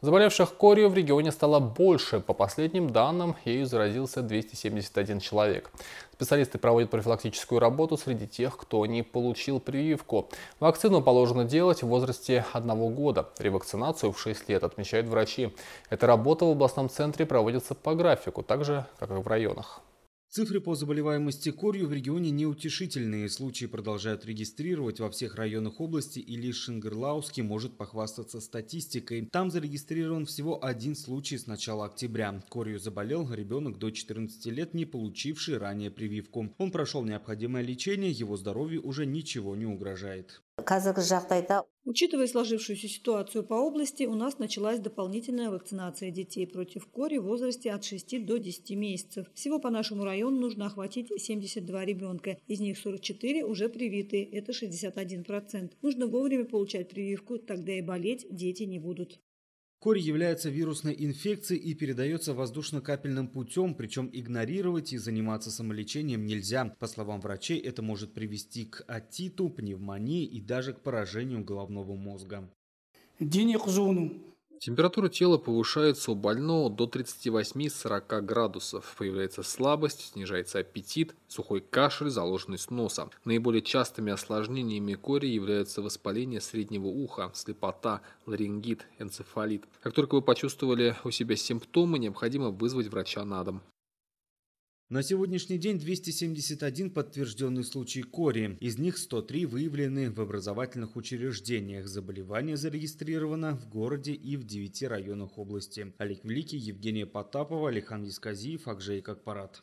Заболевших корью в регионе стало больше. По последним данным, ею заразился 271 человек. Специалисты проводят профилактическую работу среди тех, кто не получил прививку. Вакцину положено делать в возрасте одного года. Ревакцинацию в 6 лет отмечают врачи. Эта работа в областном центре проводится по графику, так же, как и в районах. Цифры по заболеваемости корью в регионе неутешительные. Случаи продолжают регистрировать во всех районах области и лишь Шенгерлауский может похвастаться статистикой. Там зарегистрирован всего один случай с начала октября. Корью заболел ребенок до 14 лет, не получивший ранее прививку. Он прошел необходимое лечение, его здоровью уже ничего не угрожает. Учитывая сложившуюся ситуацию по области, у нас началась дополнительная вакцинация детей против кори в возрасте от 6 до 10 месяцев. Всего по нашему району нужно охватить 72 ребенка. Из них 44 уже привиты, это 61%. Нужно вовремя получать прививку, тогда и болеть дети не будут. Корь является вирусной инфекцией и передается воздушно-капельным путем, причем игнорировать и заниматься самолечением нельзя. По словам врачей, это может привести к отиту, пневмонии и даже к поражению головного мозга. дене қызуының Температура тела повышается у больного до 38-40 градусов. Появляется слабость, снижается аппетит, сухой кашель, заложенность носа. Наиболее частыми осложнениями кори являются воспаление среднего уха, слепота, ларингит, энцефалит. Как только вы почувствовали у себя симптомы, необходимо вызвать врача на дом. На сегодняшний день 271 подтвержденный случай кори, из них 103 выявлены в образовательных учреждениях. Заболевание зарегистрировано в городе и в 9 районах области. Олег Великий, Евгения Потапова, Алихан Исказиев, Акжей Какпарат.